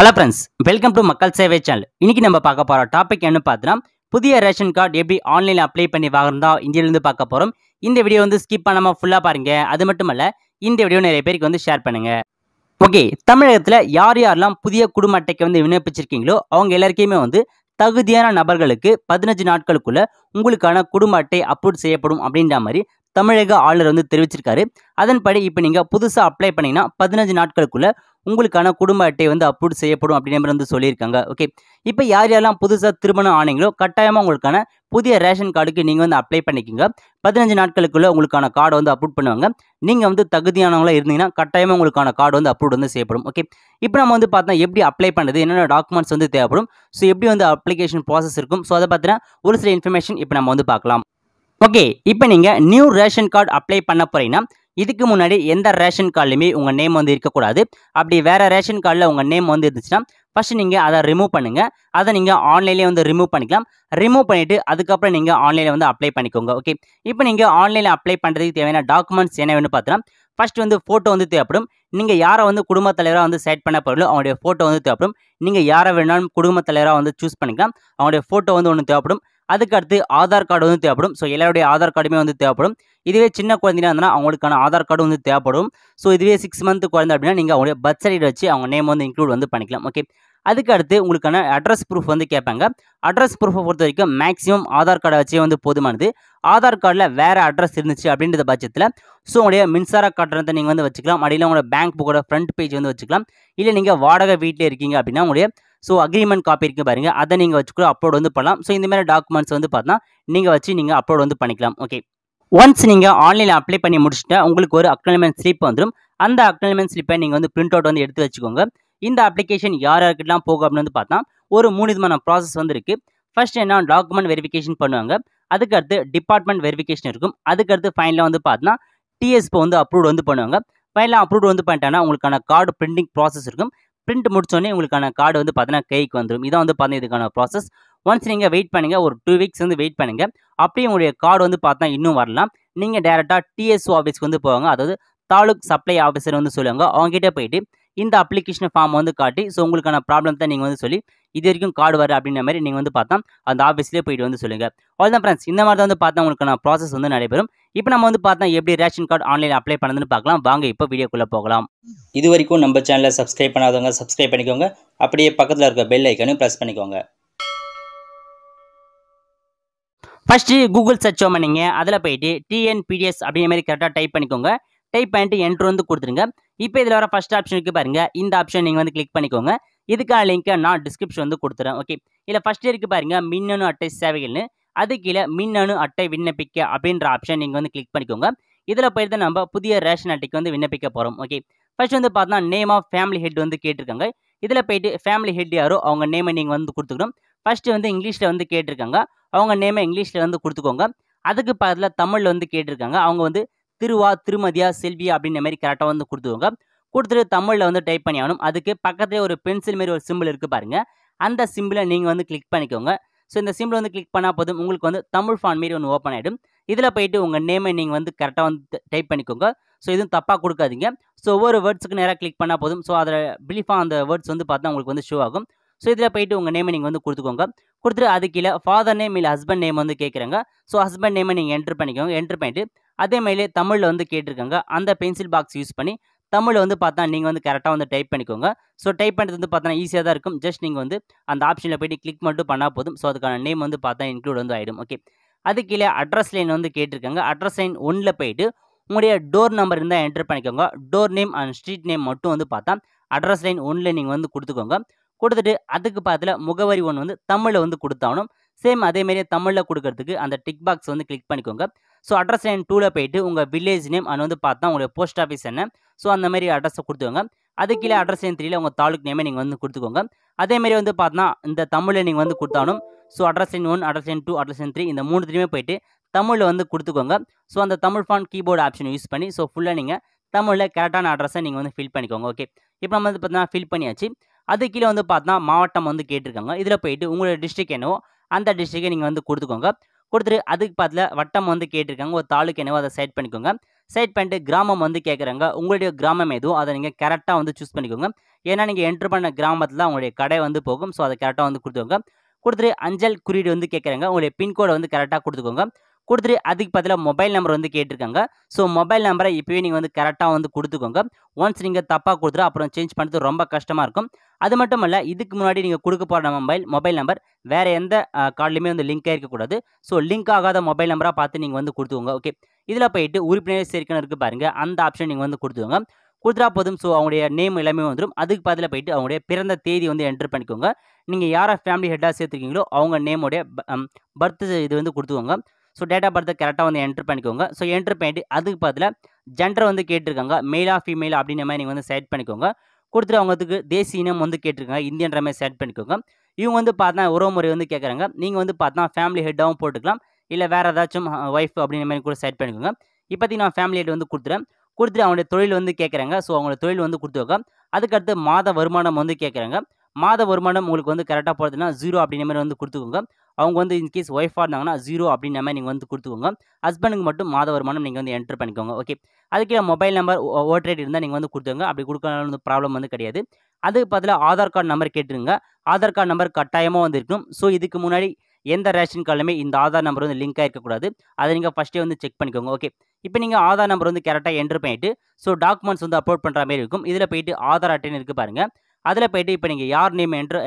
hello friends welcome to மக்கள் சேவை channel இன்னைக்கு நம்ம பார்க்க போகிற டாபிக் என்ன பார்த்தோன்னா புதிய ரேஷன் கார்டு எப்படி ஆன்லைனில் அப்ளை பண்ணி வாங்குறதா இந்தியாவிலேருந்து பார்க்க போகிறோம் இந்த வீடியோ வந்து ஸ்கிப் பண்ணாமல் ஃபுல்லாக பாருங்கள் அது மட்டும் இல்லை இந்த வீடியோ நிறைய பேருக்கு வந்து ஷேர் பண்ணுங்கள் ஓகே தமிழகத்தில் யார் யாரெல்லாம் புதிய குடும்ப அட்டைக்கு வந்து விண்ணப்பிச்சிருக்கீங்களோ அவங்க எல்லாருக்குமே வந்து தகுதியான நபர்களுக்கு பதினஞ்சு நாட்களுக்குள்ள உங்களுக்கான குடும்ப அட்டை அப்லோட் செய்யப்படும் அப்படின்ற மாதிரி தமிழக ஆளுநர் வந்து தெரிவிச்சிருக்காரு அதன்படி இப்போ நீங்கள் புதுசாக அப்ளை பண்ணிங்கன்னா பதினஞ்சு நாட்களுக்குள்ள உங்களுக்கான குடும்ப அட்டை வந்து அப்லோட் செய்யப்படும் அப்படின்ற வந்து சொல்லியிருக்காங்க ஓகே இப்போ யார் யாரெல்லாம் புதுசாக திருமணம் ஆனீங்களோ கட்டாயமாக உங்களுக்கான புதிய ரேஷன் கார்டுக்கு நீங்கள் வந்து அப்ளை பண்ணிக்கோங்க பதினஞ்சு நாட்களுக்குள்ளே உங்களுக்கான கார்டை வந்து அப்லோட் பண்ணுவாங்க நீங்கள் வந்து தகுதியானவங்களாக இருந்தீங்கன்னா கட்டாயமாக உங்களுக்கான கார்டு வந்து அப்லோட் வந்து செய்யப்படும் ஓகே இப்போ நம்ம வந்து பார்த்தா எப்படி அப்ளை பண்ணுறது என்னென்ன டாக்குமெண்ட்ஸ் வந்து தேவைப்படும் ஸோ எப்படி வந்து அப்ளிகேஷன் ப்ராசஸ் இருக்கும் ஸோ அதை பார்த்தீங்கன்னா ஒரு சில இன்ஃபர்மேஷன் இப்போ நம்ம வந்து பார்க்கலாம் ஓகே இப்போ நீங்கள் நியூ ரேஷன் கார்டு அப்ளை பண்ண போகிறீங்கன்னா இதுக்கு முன்னாடி எந்த ரேஷன் கார்டுலையுமே உங்கள் நேம் வந்து இருக்கக்கூடாது அப்படி வேறு ரேஷன் கார்டில் உங்கள் நேம் வந்து இருந்துச்சுன்னா ஃபஸ்ட்டு நீங்கள் அதை ரிமூவ் பண்ணுங்கள் அதை நீங்கள் ஆன்லைன்லேயே வந்து ரிமூவ் பண்ணிக்கலாம் ரிமூவ் பண்ணிவிட்டு அதுக்கப்புறம் நீங்கள் ஆன்லைனில் வந்து அப்ளை பண்ணிக்கோங்க ஓகே இப்போ நீங்கள் ஆன்லைனில் அப்ளை பண்ணுறதுக்கு தேவையான டாக்குமெண்ட்ஸ் என்ன வேணும்னு பார்த்தோன்னா ஃபஸ்ட் வந்து ஃபோட்டோ வந்து தேவைப்படும் நீங்கள் யாரை வந்து குடும்பத் தலைவராக வந்து செட் பண்ண போகிறீங்களோ அவங்களுடைய ஃபோட்டோ வந்து தேவைப்படும் நீங்கள் யாரை வேணாலும் குடும்பத் தலைவராக வந்து சூஸ் பண்ணிக்கலாம் அவங்களுடைய ஃபோட்டோ வந்து ஒன்று தேவைப்படும் அதுக்கு அடுத்து ஆதார் கார்டு வந்து தேவைப்படும் ஸோ எல்லாருடைய ஆதார் கார்டுமே வந்து தேவைப்படும் இதுவே சின்ன குழந்தைனா இருந்தனா அவங்களுக்கான ஆதார் கார்டு வந்து தேவைப்படும் ஸோ இதுவே சிக்ஸ் மந்த் குழந்தை அப்படின்னா நீங்கள் அவங்களுடைய பர்த் சர்டிஃபிகேட் வச்சு அவங்க நேம் வந்து இன்க்ளூட் வந்து பண்ணிக்கலாம் ஓகே அதுக்கு அடுத்து உங்களுக்கான அட்ரஸ் ப்ரூஃப் வந்து கேட்பாங்க அட்ரஸ் ப்ரூஃபை பொறுத்த வரைக்கும் மேக்ஸிமம் ஆதார் கார்டை வச்சே வந்து போதுமானது ஆதார் கார்டில் வேறு அட்ரஸ் இருந்துச்சு அப்படின்றத பட்சத்தில் ஸோ உங்களுடைய மின்சார கட்டணத்தை நீங்கள் வந்து வச்சுக்கலாம் அடியில் உங்களோட பேங்க் புக்கோட ஃப்ரண்ட் பேஜ் வந்து வச்சுக்கலாம் இல்லை நீங்கள் வாடகை வீட்டில் இருக்கீங்க அப்படின்னா உங்களுடைய ஸோ அக்ரிமெண்ட் காப்பி இருக்கு பாருங்கள் அதை நீங்கள் வச்சுக்கூட அப்லோட் வந்து பண்ணலாம் ஸோ இந்தமாதிரி டாக்குமெண்ட்ஸ் வந்து பார்த்தா நீங்கள் வச்சு நீங்கள் அப்லோட் வந்து பண்ணிக்கலாம் ஓகே ஒன்ஸ் நீங்கள் ஆன்லைனில் அப்ளை பண்ணி முடிச்சுட்டா உங்களுக்கு ஒரு அக்னாலிமெண்ட் ஸ்லிப் வந்துடும் அந்த அக்னாலிமெண்ட் ஸ்லிப்பை நீங்கள் வந்து பிரிண்ட் அவுட் வந்து எடுத்து வச்சுக்கோங்க இந்த அப்ளிகேஷன் யார் யாருக்கெல்லாம் போகும் அப்படின்னு வந்து பார்த்தா ஒரு மூணு விதமான ப்ராசஸ் வந்து இருக்குது ஃபர்ஸ்ட் என்ன டாக்குமெண்ட் வெரிஃபிகேஷன் பண்ணுவாங்க அதுக்கடுத்து டிபார்ட்மெண்ட் வெரிஃபிகேஷன் இருக்கும் அதுக்கடுத்து ஃபைனலாக வந்து பார்த்தா டிஎஸ்போ வந்து அப்ரூவ் வந்து பண்ணுவாங்க ஃபைனலாக அப்ரூவ் வந்து பண்ணிட்டாங்கன்னா உங்களுக்கான கார்டு பிரிண்டிங் ப்ராசஸ் இருக்கும் பிரிண்ட் முடிச்சோடனே உங்களுக்கான கார்டு வந்து பார்த்தீங்கன்னா கைக்கு வந்துடும் இதான் வந்து பார்த்தீங்கன்னா இதுக்கான ப்ராசஸ் ஒன்ஸ் நீங்கள் வெயிட் பண்ணுங்கள் ஒரு டூ வீக்ஸ் வந்து வெயிட் பண்ணுங்கள் அப்படியே உங்களுடைய கார்டு வந்து பார்த்தா இன்னும் வரலாம் நீங்கள் டேரெக்டாக டிஎஸ்ஓ ஆஃபீஸ்க்கு வந்து போவாங்க அதாவது தாலுக் சப்ளை ஆஃபீஸர் வந்து சொல்லுவாங்க அவங்ககிட்ட போயிட்டு இந்த அப்ளிகேஷன் ஃபார்ம் வந்து காட்டி ஸோ உங்களுக்கான ப்ராப்ளம் தான் நீங்கள் வந்து சொல்லி இது வரைக்கும் கார்டு வர அப்படின்ற மாதிரி நீங்கள் வந்து பார்த்தா அந்த ஆஃபீஸ்லேயே போயிட்டு வந்து சொல்லுங்கள் அவ்வளோ தான் ஃப்ரெண்ட்ஸ் இந்த மாதிரி தான் வந்து பார்த்தா உங்களுக்கான ப்ராசஸ் வந்து நடைபெறும் இப்போ நம்ம வந்து பார்த்தா எப்படி ரேஷன் கார்டு ஆன்லைன் அப்ளை பண்ணதுன்னு பார்க்கலாம் வாங்க இப்போ வீடியோக்குள்ளே போகலாம் இது வரைக்கும் நம்ம சேனலை சப்ஸ்கிரைப் பண்ணாதவங்க சப்ஸ்கிரைப் பண்ணிக்கோங்க அப்படியே பக்கத்தில் இருக்க பெல் ஐக்கனும் ப்ரெஸ் பண்ணிக்கோங்க ஃபஸ்ட்டு கூகுள் சர்ச் பண்ணிங்க அதில் போயிட்டு டிஎன்பிடிஎஸ் அப்படிங்கிற மாதிரி கரெக்டாக டைப் பண்ணிக்கோங்க டைப் பண்ணிட்டு என்ட்ரு வந்து கொடுத்துருங்க இப்போ இதில் வர ஃபஸ்ட் ஆப்ஷனுக்கு பாருங்க இந்த ஆப்ஷன் நீங்கள் வந்து கிளிக் பண்ணிக்கோங்க இதுக்கான லிங்க்கை நான் டிஸ்கிரிப்ஷன் வந்து கொடுத்துறேன் ஓகே இதில் ஃபஸ்ட் இருக்கு பாருங்க மின்னணு அட்டை சேவைகள்னு அது கீழே மின்னணு அட்டை விண்ணப்பிக்க அப்படின்ற ஆப்ஷன் நீங்கள் வந்து கிளிக் பண்ணிக்கோங்க இதில் போயிட்டு நம்ம புதிய ரேஷன் அட்டைக்கு வந்து விண்ணப்பிக்க போகிறோம் ஓகே ஃபர்ஸ்ட் வந்து பார்த்தோன்னா நேம் ஆஃப் ஃபேமிலி ஹெட் வந்து கேட்டிருக்காங்க இதில் போயிட்டு ஃபேமிலி ஹெட் யாரோ அவங்க நேமை நீங்கள் வந்து கொடுத்துக்கணும் ஃபஸ்ட்டு வந்து இங்கிலீஷில் வந்து கேட்டிருக்காங்க அவங்க நேமை இங்கிலீஷில் வந்து கொடுத்துக்கோங்க அதுக்கு பதில் தமிழில் வந்து கேட்டிருக்காங்க அவங்க வந்து திருவா திருமதியா செல்வி அப்படின்ற மாதிரி கரெக்டாக வந்து கொடுத்துருவாங்க கொடுத்துட்டு தமிழில் வந்து டைப் பண்ணி ஆகணும் அதுக்கு பக்கத்துலேயே ஒரு பென்சில் மாரி ஒரு சிம்பிள் இருக்குது பாருங்கள் அந்த சிம்பிளை நீங்கள் வந்து கிளிக் பண்ணிக்கோங்க ஸோ இந்த சிம்பிள் வந்து கிளிக் பண்ணால் போதும் உங்களுக்கு வந்து தமிழ் ஃபான் மாரி ஒன்று ஓப்பன் ஆகிடும் இதில் போயிட்டு உங்கள் நேமை நீங்கள் வந்து கரெக்டாக வந்து டைப் பண்ணிக்கோங்க ஸோ இதுவும் தப்பாக கொடுக்காதீங்க ஸோ ஒவ்வொரு வேர்ட்ஸுக்கு நேராக கிளிக் பண்ணால் போதும் ஸோ அதில் பிலீஃபாக அந்த வேர்ட்ஸ் வந்து பார்த்தா உங்களுக்கு வந்து ஷோ ஆகும் ஸோ இதில் போயிட்டு உங்கள் நேமை நீங்கள் வந்து கொடுத்துக்கோங்க கொடுத்துட்டு அது கீழே ஃபாதர் நேம் இல்லை ஹஸ்பண்ட் நேம் வந்து கேட்குறாங்க ஸோ ஹஸ்பண்ட் நேமை நீங்கள் என்ட்ரு பண்ணிக்கோங்க என்ட்ரு பண்ணிவிட்டு அதே மாதிரியே தமிழில் வந்து கேட்டிருக்காங்க அந்த பென்சில் பாக்ஸ் யூஸ் பண்ணி தமிழில் வந்து பார்த்தா நீங்கள் வந்து கரெக்டாக வந்து டைப் பண்ணிக்கோங்க ஸோ டைப் பண்ணுறது வந்து பார்த்தா ஈஸியாக தான் இருக்கும் ஜஸ்ட் நீங்கள் வந்து அந்த ஆப்ஷனில் போய்ட்டு கிளிக் மட்டும் பண்ணால் போதும் ஸோ அதுக்கான நேம் வந்து பார்த்தா இன்க்ளூட் வந்து ஆகிடும் ஓகே அது கீழே அட்ரஸ் லைன் வந்து கேட்டிருக்காங்க அட்ரஸ் லைன் ஒன்றில் போயிட்டு உங்களுடைய டோர் நம்பர் இருந்தால் என்டர் பண்ணிக்கோங்க door name and street name மட்டும் வந்து பார்த்தா அட்ரஸ் லைன் ஒன்றில் நீங்கள் வந்து கொடுத்துக்கோங்க கொடுத்துட்டு அதுக்கு பார்த்துல முகவரி ஒன்று வந்து தமிழில் வந்து கொடுத்தாகணும் சேம் அதேமாரி தமிழில் கொடுக்கறதுக்கு அந்த டிக் பாக்ஸ் வந்து கிளிக் பண்ணிக்கோங்க ஸோ அட்ரஸ் லைன் டூவில் போயிட்டு உங்கள் வில்லேஜ் நேம் அண்ட் வந்து பார்த்தா உங்களுடைய போஸ்ட் ஆஃபீஸ் என்ன ஸோ அந்த மாதிரி அட்ரஸை கொடுத்துக்கோங்க அது கீழே அட்ரஸ் லைன் த்ரீயில் உங்கள் தாலுக் நேமே நீங்கள் வந்து கொடுத்துக்கோங்க அதேமாரி வந்து பார்த்தா இந்த தமிழில் நீங்கள் வந்து கொடுத்தாலும் so address line one address line two address line three இந்த மூணு திரும்பியுமே போயிட்டு தமிழில் வந்து கொடுத்துக்கோங்க ஸோ அந்த Tamil font keyboard option use பண்ணி ஸோ ஃபுல்லாக நீங்கள் தமிழில் கரெக்டான அட்ரஸை நீங்கள் வந்து ஃபில் பண்ணிக்கோங்க ஓகே இப்போ நம்ம வந்து பார்த்தீங்கன்னா ஃபில் பண்ணியாச்சு அது கீழே வந்து பார்த்தா மாவட்டம் வந்து கேட்டிருக்காங்க இதில் போயிட்டு உங்களோட டிஸ்ட்ரிக் என்னவோ அந்த டிஸ்ட்ரிக்கை நீங்கள் வந்து கொடுத்துக்கோங்க கொடுத்துட்டு அதுக்கு பார்த்துல வட்டம் வந்து கேட்டிருக்காங்க ஒரு தாலுக்கு என்னவோ அதை செட் பண்ணிக்கோங்க செட் பண்ணிட்டு கிராமம் வந்து கேட்குறாங்க உங்களுடைய கிராமம் எதுவும் அதை நீங்கள் கரெக்டாக வந்து சூஸ் பண்ணிக்கோங்க ஏன்னா நீங்கள் என்ட்ரு பண்ண கிராமத்தில் உங்களுடைய கடை வந்து போகும் ஸோ அதை கரெக்டாக வந்து கொடுத்துக்கோங்க கொடுத்துட்டு அஞ்சல் குறியீடு வந்து கேட்குறாங்க உங்களுடைய பின்கோடை வந்து கரெக்டாக கொடுத்துக்கோங்க கொடுத்துட்டு அதுக்கு பதிலாக மொபைல் நம்பர் வந்து கேட்டிருக்காங்க ஸோ மொபைல் நம்பரை இப்போயே நீங்கள் வந்து கரெக்டாக வந்து கொடுத்துக்கோங்க ஒன்ஸ் நீங்கள் தப்பாக கொடுத்துரு அப்புறம் சேஞ்ச் பண்ணுறது ரொம்ப கஷ்டமாக இருக்கும் அது மட்டும் இல்லை இதுக்கு முன்னாடி நீங்கள் கொடுக்க போகிற மொபைல் மொபைல் நம்பர் வேறு எந்த கார்டுலையுமே வந்து லிங்க் ஆகிருக்கக்கூடாது ஸோ லிங்க் ஆகாத மொபைல் நம்பராக பார்த்து நீங்கள் வந்து கொடுத்துக்கோங்க ஓகே இதில் போயிட்டு உறுப்பினர் சேர்க்கணும் இருக்குது பாருங்கள் அந்த ஆப்ஷன் நீங்கள் வந்து கொடுத்துக்கோங்க கொடுத்துட்டா போதும் ஸோ அவங்களுடைய நேம் எல்லாமே வந்துடும் அதுக்கு பதில் போயிட்டு அவங்களுடைய பிறந்த தேதி வந்து என்டர் பண்ணிக்கோங்க நீங்கள் யாரை ஃபேமிலி ஹெட்டாக சேர்த்துருக்கீங்களோ அவங்க நேமோடைய பர்த் இது வந்து கொடுத்துக்கோங்க ஸோ டேட் ஆஃப் பர்த் கரெக்டாக வந்து என்ட்ரு பண்ணிக்கோங்க ஸோ என்ட்ரு பண்ணிட்டு அதுக்கு பதில் ஜெண்டர் வந்து கேட்டிருக்காங்க மேலா ஃபீமேலா அப்படின்ற மாதிரி நீங்கள் வந்து செட் பண்ணிக்கோங்க கொடுத்துட்டு அவங்களுக்கு தேசிய இனம் வந்து கேட்டிருக்காங்க இந்தியன்ற மாதிரி செட் பண்ணிக்கோங்க இவங்க வந்து பார்த்தா உறவு முறை வந்து கேட்குறாங்க நீங்கள் வந்து பார்த்தா ஃபேமிலி ஹெட்டாகவும் போட்டுக்கலாம் இல்லை வேறு ஏதாச்சும் ஒய்ஃப் அப்படின்ற மாதிரி கூட செட் பண்ணிக்கோங்க இப்போதைக்கு நான் ஃபேமிலி ஹெட் வந்து கொடுத்துறேன் கொடுத்துட்டு அவங்களுடைய தொழில் வந்து கேட்குறாங்க ஸோ அவங்களோட தொழில் வந்து கொடுத்துருக்கோம் அதுக்கடுத்து மாத வருமானம் வந்து கேட்குறாங்க மாத வருமானம் உங்களுக்கு வந்து கரெக்டாக போகிறதுனா ஜீரோ அப்படின்ற மாதிரி வந்து கொடுத்துக்கோங்க அவங்க வந்து இன்கேஸ் ஒய்ஃபாக இருந்தாங்கன்னா ஜீரோ அப்படின்ற மாதிரி நீங்கள் வந்து கொடுத்துக்கோங்க ஹஸ்பண்டுக்கு மட்டும் மாத வருமானம் நீங்கள் வந்து என்டர் பண்ணிக்கோங்க ஓகே அதுக்கே மொபைல் நம்பர் ஓட்ரேட் இருந்தால் நீங்கள் வந்து கொடுத்துங்க அப்படி கொடுக்கறதுனால வந்து ப்ராப்ளம் வந்து கிடையாது அதுக்கு பதிலாக ஆதார் கார்டு நம்பர் கேட்டுருங்க ஆதார் கார்டு நம்பர் கட்டாயமாக வந்து இருக்கணும் ஸோ இதுக்கு முன்னாடி எந்த ரேஷன் கார்டுமே இந்த ஆதார் நம்பர் வந்து லிங்க் ஆகிருக்கக்கூடாது அதை நீங்கள் ஃபஸ்ட்டே வந்து செக் பண்ணிக்கோங்க ஓகே இப்போ நீங்கள் ஆதார் நம்பர் வந்து கரெக்டாக என்ட்ரு பண்ணிவிட்டு ஸோ டாக்குமெண்ட்ஸ் வந்து அப்லோட் பண்ணுற மாதிரி இருக்கும் இதில் போயிட்டு ஆதார் அட்டைன்னு இருக்குது பாருங்கள் அதில் போய்ட்டு இப்போ நீங்கள் யார் நேம் என்ட்ரு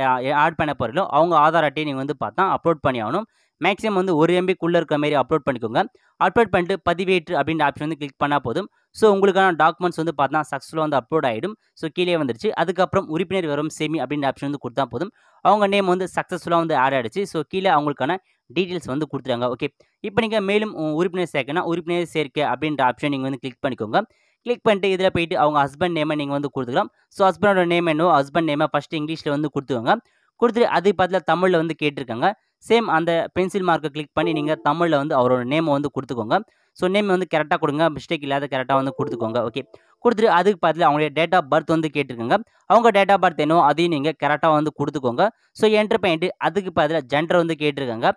ஆட் பண்ண போகிறீங்களோ அவங்க ஆதார் அட்டையை நீங்கள் வந்து பார்த்தா அப்லோட் பண்ணி ஆகணும் மேக்ஸிமம் வந்து ஒரு எம்பிக்குள்ளே இருக்கிற மாதிரி அப்லோட் பண்ணிக்கோங்க அப்லோட் பண்ணிட்டு பதிவேற்று அப்படின்ற ஆப்ஷன் வந்து கிளிக் பண்ணால் போதும் ஸோ உங்களுக்கான டாக்குமெண்ட்ஸ் வந்து பார்த்தா சக்ஸஸ்ஃபுல்லாக வந்து அப்லோட் ஆகிடும் ஸோ கீழே வந்துருச்சு அதுக்கப்புறம் உறுப்பினர் வரும் செமி அப்படின்ற ஆப்ஷன் வந்து கொடுத்தா போதும் அவங்க நேம் வந்து சக்ஸஸ்ஃபுல்லாக வந்து ஆட் ஆகிடுச்சு ஸோ கீழே அவங்களுக்கான டீட்டெயில்ஸ் வந்து கொடுத்துருங்க ஓகே இப்போ நீங்கள் மேலும் உறுப்பினர் சேர்க்கனா உறுப்பினர் சேர்க்கை அப்படின்ற ஆப்ஷன் நீங்கள் வந்து கிளிக் பண்ணிக்கோங்க கிளிக் பண்ணிட்டு இதில் போயிட்டு அவங்க ஹஸ்பண்ட் நேமை நீங்கள் வந்து கொடுத்துக்கலாம் ஸோ ஹஸ்பண்டோட நேம் என்னோ ஹஸ்பண்ட் நேமை ஃபஸ்ட்டு இங்கிலீஷில் வந்து கொடுத்துக்கோங்க கொடுத்துட்டு அதுக்கு பதில் தமிழில் வந்து கேட்டிருக்காங்க சேம் அந்த பென்சில் மார்க்கை கிளிக் பண்ணி நீங்கள் தமிழில் வந்து அவரோட நேமை வந்து கொடுத்துக்கோங்க ஸோ நேம் வந்து கரெக்டாக கொடுங்க மிஸ்டேக் இல்லாத கரெக்டாக வந்து கொடுத்துக்கோங்க ஓகே கொடுத்துட்டு அதுக்கு பதில் அவங்களுடைய டேட் ஆஃப் பர்த் வந்து கேட்டிருக்காங்க அவங்க டேட் ஆஃப் பர்த் என்னோ அதையும் நீங்கள் கரெக்டாக வந்து கொடுத்துக்கோங்க ஸோ என்ட்ரு பண்ணிட்டு அதுக்கு பதில் ஜெண்டர் வந்து கேட்டிருக்காங்க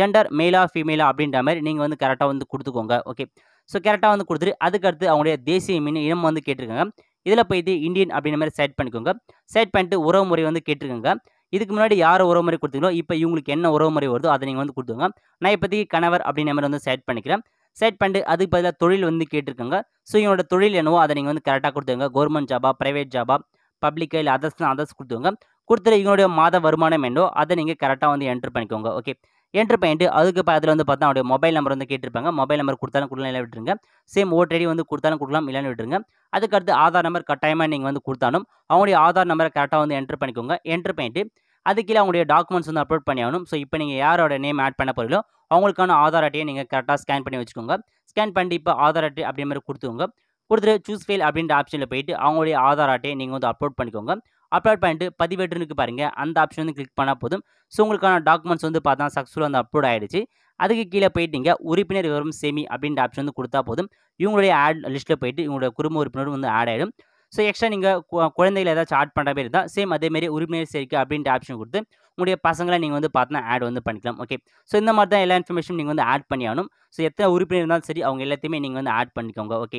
ஜெண்டர் மேலா ஃபீமேலா அப்படின்ற மாதிரி நீங்கள் வந்து கரெக்டாக வந்து கொடுத்துக்கோங்க ஓகே ஸோ கரெக்டாக வந்து கொடுத்துட்டு அதுக்கடுத்து அவங்களுடைய தேசிய மீன் இனம் வந்து கேட்டிருக்காங்க இதில் போயிட்டு இந்தியன் அப்படின்ற மாதிரி செட் பண்ணிக்கோங்க செட் பண்ணிட்டு உறவு முறை வந்து கேட்டிருக்காங்க இதுக்கு முன்னாடி யார் உறவு முறை கொடுத்தீங்களோ இப்போ இவங்களுக்கு என்ன உறவு முறை வருதோ அதை நீங்கள் வந்து கொடுத்துங்க நான் இப்போதைக்கு கணவர் அப்படின்ற மாதிரி வந்து செட் பண்ணிக்கிறேன் செட் பண்ணிட்டு அதுக்கு பதிலாக தொழில் வந்து கேட்டிருக்காங்க ஸோ இவங்களோட தொழில் என்னவோ அதை நீங்கள் வந்து கரெக்டாக கொடுத்துங்க கவர்மெண்ட் ஜாபா ப்ரைவேட் ஜாபா பப்ளிக்கா இல்லை அதர்ஸ்னால் அதர்ஸ் கொடுத்துங்க கொடுத்துட்டு இவங்களுடைய மாத வருமானம் என்னோ அதை நீங்கள் கரெக்டாக வந்து என்ட்ரு பண்ணிக்கோங்க ஓகே என்ட்ரு பண்ணிட்டு அதுக்கு பக்கத்தில் வந்து பார்த்தா அவருடைய மொபைல் நம்பர் வந்து கேட்டிருப்பாங்க மொபைல் நம்பர் கொடுத்தாலும் கொடுக்கலாம் இல்லை விட்டுருங்க சேம் ஓட்டடி வந்து கொடுத்தாலும் கொடுக்கலாம் இல்லைன்னு விட்டுருங்க அதுக்கடுத்து ஆதார் நம்பர் கட்டாயமாக நீங்கள் வந்து கொடுத்தாலும் அவங்களுடைய ஆதார் நம்பரை கரெக்டாக வந்து என்ட்ரு பண்ணிக்கோங்க என்ட்ரு பண்ணிவிட்டு அதுக்கு கீழே அவங்களுடைய டாக்குமெண்ட்ஸ் வந்து அப்லோட் பண்ணியாகணும் ஸோ இப்போ நீங்கள் யாரோட நேம் ஆட் பண்ண போகிறீங்களோ அவங்களுக்கான ஆதார் அட்டையை நீங்கள் கரெக்டாக ஸ்கேன் பண்ணி வச்சுக்கோங்க ஸ்கேன் பண்ணிட்டு இப்போ ஆதார் அட்டை அப்படின்ற மாதிரி கொடுத்துக்கோங்க கொடுத்துட்டு சூஸ் ஃபெயில் அப்படின்ற ஆப்ஷனில் போயிட்டு அவங்களுடைய ஆதார் அட்டையை நீங்கள் வந்து அப்லோட் பண்ணிக்கோங்க அப்லோட் பண்ணிட்டு பதிவேற்றுனுக்கு பாருங்கள் அந்த ஆப்ஷன் வந்து கிளிக் பண்ணால் போதும் ஸோ உங்களுக்கான டாக்குமெண்ட்ஸ் வந்து பார்த்தா சக்ஸஸ்ஃபுல்லாக வந்து அப்லோட் ஆகிடுச்சு அதுக்கு கீழே நீங்கள் உறுப்பினர் விவரம் சேமி அப்படின்ற ஆப்ஷன் வந்து கொடுத்தா போதும் இவங்களுடைய ஆட் லிஸ்ட்டில் போயிட்டு இவங்களுடைய குடும்ப உறுப்பினரும் வந்து ஆட் ஆகிடும் ஸோ எக்ஸ்ட்ரா நீங்கள் குழந்தைகள் ஏதாச்சும் ஆட் பண்ணுற மாதிரி இருந்தால் சேம் அதேமாரி உறுப்பினர் சேர்க்கை அப்படின்ற ஆப்ஷன் கொடுத்து உங்களுடைய பசங்களை நீங்கள் வந்து பார்த்தினா ஆட் வந்து பண்ணிக்கலாம் ஓகே ஸோ இந்த மாதிரி தான் எல்லா இன்ஃபர்மேஷனும் நீங்கள் வந்து ஆட் பண்ணி ஆகணும் ஸோ எத்தனை உறுப்பினர் இருந்தாலும் சரி அவங்க எல்லாத்தையுமே நீங்கள் வந்து ஆட் பண்ணிக்கோங்க ஓகே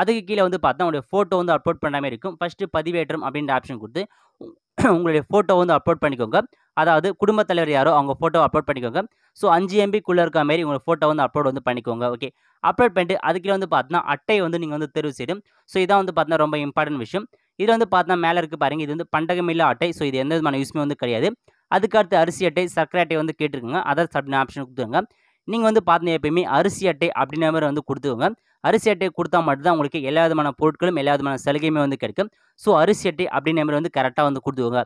அதுக்கு கீழே வந்து பார்த்தா உங்களுடைய ஃபோட்டோ வந்து அப்லோட் பண்ணாமல் இருக்கும் ஃபஸ்ட்டு பதிவேற்றம் அப்படின்ற ஆப்ஷன் கொடுத்து உங்களுடைய ஃபோட்டோ வந்து அப்லோட் பண்ணிக்கோங்க அதாவது குடும்பத் தலைவர் யாரோ அவங்க ஃபோட்டோ அப்லோட் பண்ணிக்கோங்க ஸோ அஞ்சு எம்பிக்குள்ளே இருக்க மாதிரி உங்களோட ஃபோட்டோ வந்து அப்லோட் வந்து பண்ணிக்கோங்க ஓகே அப்லோட் பண்ணிட்டு அதுக்கே வந்து பார்த்தினா அட்டை வந்து நீங்கள் வந்து தெரிவு செய்யும் ஸோ இதான் வந்து பார்த்தினா ரொம்ப இம்பார்ட்டன்ட் விஷயம் இதை வந்து பார்த்தீங்கன்னா மேலே இருக்குது பாருங்கள் இது வந்து பண்டகமில்லா அட்டை ஸோ இது எந்த விதமான யூஸ்மே வந்து கிடையாது அதுக்கடுத்து அரிசி அட்டை சர்க்கரை அட்டை வந்து கேட்டுருக்குங்க அதர் அப்படின்னு ஆப்ஷன் கொடுத்துருங்க நீங்கள் வந்து பார்த்தீங்க எப்பயுமே அரிசி அட்டை அப்படின்ற மாதிரி வந்து கொடுத்துருங்க அரிசி அட்டையை கொடுத்தா மட்டும்தான் உங்களுக்கு எல்லா விதமான பொருட்களும் எல்லா விதமான சலுகையுமே வந்து கிடைக்கும் ஸோ அரிசி அட்டை அப்படின்ற மாதிரி வந்து கரெக்டாக வந்து கொடுத்துக்கோங்க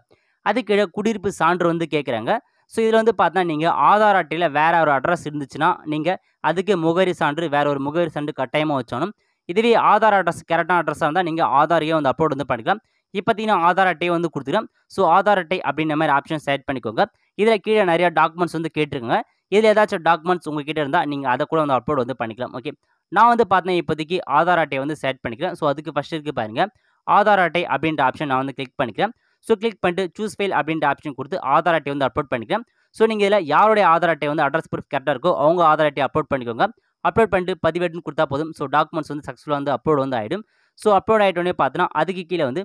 அதுக்கீழே குடியிருப்பு சான்று வந்து கேட்குறாங்க ஸோ இதில் வந்து பார்த்தா நீங்கள் ஆதார் அட்டையில் வேறு ஒரு அட்ரஸ் இருந்துச்சுன்னா நீங்கள் அதுக்கு முகவரி சான்று வேறு ஒரு முகவரி சான்று கட்டாயமாக வச்சோணும் இதுவே ஆதார் அட்ரஸ் கரெக்டான அட்ரஸாக இருந்தால் நீங்கள் ஆதாரையே வந்து அப்லோட் வந்து பண்ணிக்கலாம் இப்போ பார்த்தீங்கன்னா ஆதார் அட்டையை வந்து கொடுத்துக்கலாம் ஸோ ஆதார் அட்டை அப்படின்ற மாதிரி ஆப்ஷன் செலக்ட் பண்ணிக்கோங்க இதில் கீழே நிறையா டாக்குமெண்ட்ஸ் வந்து கேட்டிருக்கோங்க இதில் ஏதாச்சும் டாக்குமெண்ட்ஸ் உங்ககிட்ட இருந்தால் நீங்கள் அதை கூட வந்து அப்லோட் வந்து பண்ணிக்கலாம் ஓகே நான் வந்து பார்த்தீங்கன்னா இப்போதைக்கு ஆதார் அட்டையை வந்து செட் பண்ணிக்கிறேன் ஸோ அதுக்கு ஃபஸ்ட் இருக்குது பாருங்கள் ஆதார் அட்டை அப்படின்ற ஆப்ஷன் நான் வந்து கிளிக் பண்ணிக்கிறேன் ஸோ கிளிக் பண்ணிட்டு சூஸ் ஃபைல் அப்படின்ற ஆப்ஷன் கொடுத்து ஆதார் அட்டை வந்து அப்லோட் பண்ணிக்கிறேன் ஸோ நீங்கள் இதில் யாருடைய ஆதார் அட்டை வந்து அட்ரஸ் ப்ரூஃப் கரெக்டாக இருக்கோ அவங்க ஆதார் அட்டையை அப்லோட் பண்ணிக்கோங்க அப்லோட் பண்ணிட்டு பதிவேட்னு கொடுத்தா போதும் ஸோ டாக்குமெண்ட்ஸ் வந்து சக்ஸஸ்ஃபுல்லாக வந்து அப்லோட் வந்து ஆகிடும் ஸோ அப்லோட் ஆகிட்டோடனே பார்த்தோன்னா அதுக்கு கீழே வந்து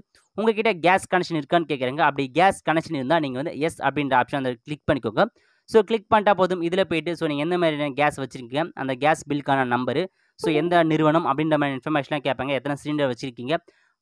கிட்டே கேஸ் கனெக்ஷன் இருக்கான்னு கேட்குறாங்க அப்படி கேஸ் கனெக்ஷன் இருந்தால் நீங்கள் வந்து எஸ் அப்படின்ற ஆப்ஷன் வந்து கிளிக் பண்ணிக்கோங்க ஸோ கிளிக் பண்ணிட்டா போதும் இதில் போயிட்டு ஸோ நீங்கள் எந்த மாதிரியான கேஸ் வச்சுருக்கீங்க அந்த கேஸ் பில்க்கான நம்பரு ஸோ எந்த நிறுவனம் அப்படின்ற மாதிரி இன்ஃபர்மேஷன்லாம் கேட்பாங்க எத்தனை சிலிண்டர் வச்சுருக்கீங்க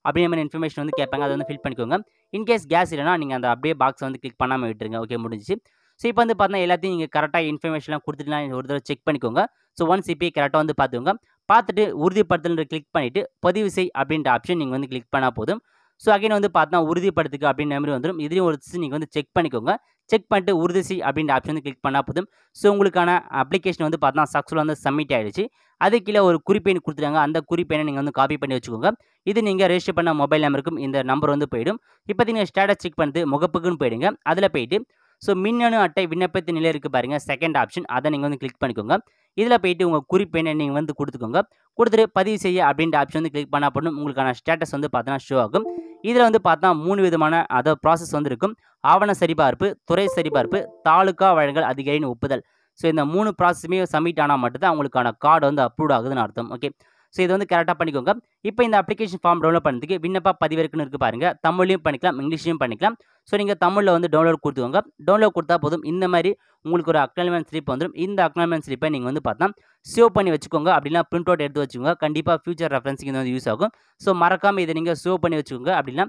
அப்படின்ற மாதிரி இன்ஃபர்மேஷன் வந்து கேட்பாங்க அதை வந்து ஃபில் பண்ணிக்கோங்க இன்கேஸ் கேஸ் இல்லைனா நீங்கள் அந்த அப்படியே பாக்ஸை வந்து கிளிக் பண்ணாமல் விட்டுருங்க ஓகே முடிஞ்சிச்சு ஸோ இப்போ வந்து பார்த்தீங்கன்னா எல்லாத்தையும் நீங்கள் கரெக்டாக இன்ஃபர்மேஷன்லாம் கொடுத்துட்டுலாம் ஒரு தடவை செக் பண்ணிக்கோங்க ஸோ ஒன் சிபிஐ கரெக்டாக வந்து பார்த்துக்கோங்க பார்த்துட்டு உறுதிப்படுத்தல் கிளிக் பண்ணிவிட்டு பதிவு செய் அப்படின்ற ஆப்ஷன் நீங்கள் வந்து கிளிக் பண்ணால் போதும் ஸோ அகைன் வந்து பார்த்தா உறுதிப்படுத்துக்கு அப்படின்ற மாதிரி வந்துடும் இதுலேயும் ஒரு நீங்கள் வந்து செக் பண்ணிக்கோங்க செக் பண்ணிட்டு உறுதிசி அப்படின்ற ஆப்ஷன் வந்து கிளிக் பண்ணால் போதும் ஸோ உங்களுக்கான அப்ளிகேஷன் வந்து பார்த்தா சக்ஸஸ்ஃபுல்லாக வந்து சப்மிட் ஆகிடுச்சு அது கீழே ஒரு குறிப்பெண் கொடுத்துட்டாங்க அந்த குறிப்பெண்ணை நீங்கள் வந்து காப்பி பண்ணி வச்சுக்கோங்க இது நீங்கள் ரெஜிஸ்டர் பண்ண மொபைல் நம்பருக்கும் இந்த நம்பர் வந்து போயிடும் இப்போ நீங்கள் ஸ்டேட்டஸ் செக் பண்ணிட்டு முகப்புக்குன்னு போயிடுங்க அதில் போயிட்டு ஸோ மின்னணு அட்டை விண்ணப்பத்தின் நிலை இருக்குது பாருங்கள் செகண்ட் ஆப்ஷன் அதை நீங்கள் வந்து கிளிக் பண்ணிக்கோங்க இதில் போயிட்டு உங்கள் குறிப்பு என்ன நீங்கள் வந்து கொடுத்துக்கோங்க கொடுத்துட்டு பதிவு செய்ய அப்படின்ற ஆப்ஷன் வந்து கிளிக் பண்ணால் போடணும் உங்களுக்கான ஸ்டேட்டஸ் வந்து பார்த்தோன்னா ஷோ ஆகும் இதில் வந்து பார்த்தா மூணு விதமான அதாவது ப்ராசஸ் வந்து இருக்கும் ஆவண சரிபார்ப்பு துறை சரிபார்ப்பு தாலுக்கா வழங்கல் அதிகாரியின் ஒப்புதல் ஸோ இந்த மூணு ப்ராசஸுமே சப்மிட் ஆனால் மட்டும்தான் அவங்களுக்கான கார்டு வந்து அப்ரூவ் ஆகுதுன்னு அர்த்தம் ஓகே ஸோ இது வந்து கரெக்டாக பண்ணிக்கோங்க இப்போ இந்த அப்ளிகேஷன் ஃபார்ம் டவுன்லோட் பண்ணுறதுக்கு விண்ணப்ப பதிவிறக்குன்னு இருக்குது பாருங்கள் தமிழ்லையும் பண்ணிக்கலாம் இங்கிலீஷ்லையும் பண்ணிக்கலாம் ஸோ நீங்கள் தமிழில் வந்து டவுன்லோட் கொடுத்துக்கோங்க டவுன்லோட் கொடுத்தா போதும் இந்த மாதிரி உங்களுக்கு ஒரு அக்னாலிமெண்ட் ஸ்லிப் வந்துடும் இந்த அக்னாலிமெண்ட் ஸ்லிப்பை நீங்கள் வந்து பார்த்தா சேவ் பண்ணி வச்சுக்கோங்க அப்படின்னா பிரிண்ட் அவுட் எடுத்து வச்சுக்கோங்க கண்டிப்பாக ஃபியூச்சர் ரெஃபரன்ஸிங் வந்து யூஸ் ஆகும் ஸோ மறக்காமல் இதை நீங்கள் சேவ் பண்ணி வச்சுக்கோங்க அப்படின்னா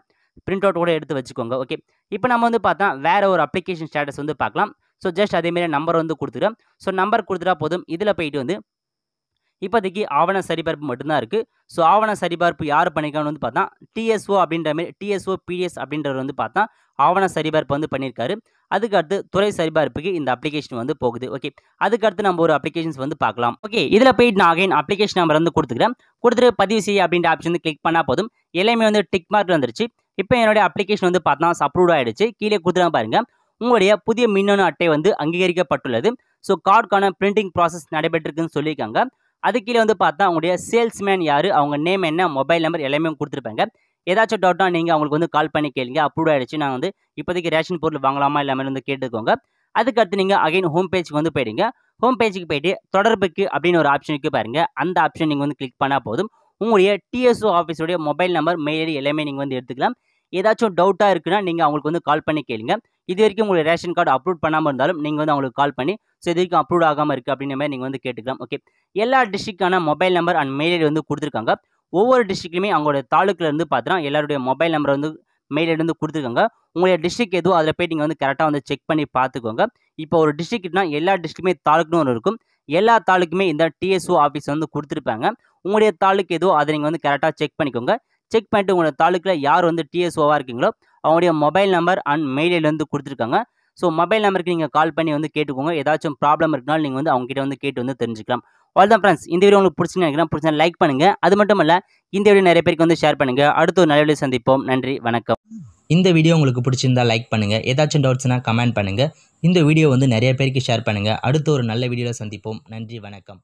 பிரிண்ட் அவுட் கூட எடுத்து வச்சுக்கோங்க ஓகே இப்போ நம்ம வந்து பார்த்தா வேறு ஒரு அப்ளிகேஷன் ஸ்டேட்டஸ் வந்து பார்க்கலாம் ஸோ ஜஸ்ட் அதேமாரி நம்பர் வந்து கொடுத்துடும் ஸோ நம்பர் கொடுத்துட்டா போதும் இதில் போயிட்டு வந்து இப்போதைக்கு ஆவண சரிபார்ப்பு மட்டும்தான் இருக்குது ஸோ ஆவண சரிபார்ப்பு யார் பண்ணியிருக்காங்கன்னு வந்து பார்த்தா டிஎஸ்ஓ அப்படின்ற மாதிரி டிஎஸ்ஓ பிடிஎஸ் அப்படின்றவர் வந்து பார்த்தா ஆவண சரிபார்ப்பு வந்து பண்ணியிருக்காரு அதுக்கடுத்து துறை சரிபார்ப்புக்கு இந்த அப்ளிகேஷன் வந்து போகுது ஓகே அதுக்கடுத்து நம்ம ஒரு அப்ளிகேஷன்ஸ் வந்து பார்க்கலாம் ஓகே இதில் போயிட்டு நான் அகைன் அப்ளிகேஷன் நம்பர் வந்து கொடுத்துக்கிறேன் கொடுத்துட்டு பதிவு செய்ய அப்படின்ற ஆப்ஷன் வந்து கிளிக் பண்ணால் போதும் எல்லாமே வந்து டிக் மார்க் வந்துருச்சு இப்போ என்னுடைய அப்ளிகேஷன் வந்து பார்த்தா அப்ரூவ் ஆகிடுச்சு கீழே கொடுத்துனா பாருங்கள் உங்களுடைய புதிய மின்னணு அட்டை வந்து அங்கீகரிக்கப்பட்டுள்ளது ஸோ கார்டுக்கான பிரிண்டிங் ப்ராசஸ் நடைபெற்றிருக்குன்னு சொல்லியிருக்காங்க அது கீழே வந்து பார்த்தா அவங்களுடைய சேல்ஸ்மேன் யார் அவங்க நேம் என்ன மொபைல் நம்பர் எல்லாமே கொடுத்துருப்பாங்க ஏதாச்சும் டவுட்டாக நீங்கள் அவங்களுக்கு வந்து கால் பண்ணி கேளுங்க அப்ரூவ் ஆகிடுச்சு நான் வந்து இப்போதைக்கு ரேஷன் பொருள் வாங்கலாமா எல்லாமே வந்து கேட்டுக்கோங்க அதுக்கடுத்து நீங்கள் அகைன் ஹோம் பேஜுக்கு வந்து போயிடுங்க ஹோம் பேஜுக்கு போயிட்டு தொடர்புக்கு அப்படின்னு ஒரு ஆப்ஷனுக்கு பாருங்கள் அந்த ஆப்ஷன் நீங்கள் வந்து கிளிக் பண்ணால் போதும் உங்களுடைய டிஎஸ்ஓ ஆஃபீஸுடைய மொபைல் நம்பர் மெயில் எல்லாமே நீங்கள் வந்து எடுத்துக்கலாம் ஏதாச்சும் டவுட்டாக இருக்குன்னா நீங்கள் அவங்களுக்கு வந்து கால் பண்ணி கேளுங்க இது வரைக்கும் உங்களுக்கு ரேஷன் கார்டு அப்லோட் பண்ணாமல் இருந்தாலும் நீங்கள் வந்து அவங்களுக்கு கால் பண்ணி ஸோ இது வரைக்கும் அப்லோட் ஆகாமல் இருக்குது அப்படின்ற மாதிரி நீங்கள் வந்து கேட்டுக்கலாம் ஓகே எல்லா டிஸ்ட்ரிக்டான mobile number and mail ID வந்து கொடுத்துருக்காங்க ஒவ்வொரு டிஸ்ட்ரிக்ட்லையுமே அவங்களோட தாலுக்கில் இருந்து பார்த்தீங்கன்னா எல்லாருடைய மொபைல் நம்பர் வந்து மெயில் ஐடி வந்து கொடுத்துருக்காங்க உங்களுடைய டிஸ்ட்ரிக் எதுவும் அதில் போய் நீங்கள் வந்து கரெக்டாக வந்து செக் பண்ணி பார்த்துக்கோங்க இப்போ ஒரு டிஸ்ட்ரிக்ட்னா எல்லா டிஸ்ட்ரிக்டுமே தாலுக்குன்னு ஒன்று இருக்கும் எல்லா தாலுக்குமே இந்த டிஎஸ்ஓ ஆஃபீஸ் வந்து கொடுத்துருப்பாங்க உங்களுடைய தாலுக்கு எதுவோ அதை நீங்கள் வந்து கரெக்டாக செக் பண்ணிக்கோங்க செக் பண்ணிட்டு உங்களோட தாலுக்கில் யார் வந்து டிஎஸ்ஓவாக இருக்கீங்களோ அவங்களுடைய mobile number and mail ID வந்து கொடுத்துருக்காங்க ஸோ மொபைல் நம்பருக்கு நீங்கள் கால் பண்ணி வந்து கேட்டுக்கோங்க ஏதாச்சும் ப்ராப்ளம் இருக்குனாலும் நீங்கள் வந்து அவங்ககிட்ட வந்து கேட்டு வந்து தெரிஞ்சுக்கலாம் ஆல் தான் ஃப்ரெண்ட்ஸ் இந்த வீடியோ உங்களுக்கு பிடிச்சிங்கன்னு நினைக்கிறேன் பிடிச்சா லைக் பண்ணுங்கள் அது மட்டும் இல்லை இந்த வீடியோ நிறைய பேருக்கு வந்து ஷேர் பண்ணுங்கள் அடுத்த ஒரு நல்ல வீடியோ சந்திப்போம் நன்றி வணக்கம் இந்த வீடியோ உங்களுக்கு பிடிச்சிருந்தா லைக் பண்ணுங்கள் ஏதாச்சும் டவுட்ஸ்னால் கமெண்ட் பண்ணுங்கள் இந்த வீடியோ வந்து நிறைய பேருக்கு ஷேர் பண்ணுங்கள் அடுத்த ஒரு நல்ல வீடியோவில் சந்திப்போம் நன்றி வணக்கம்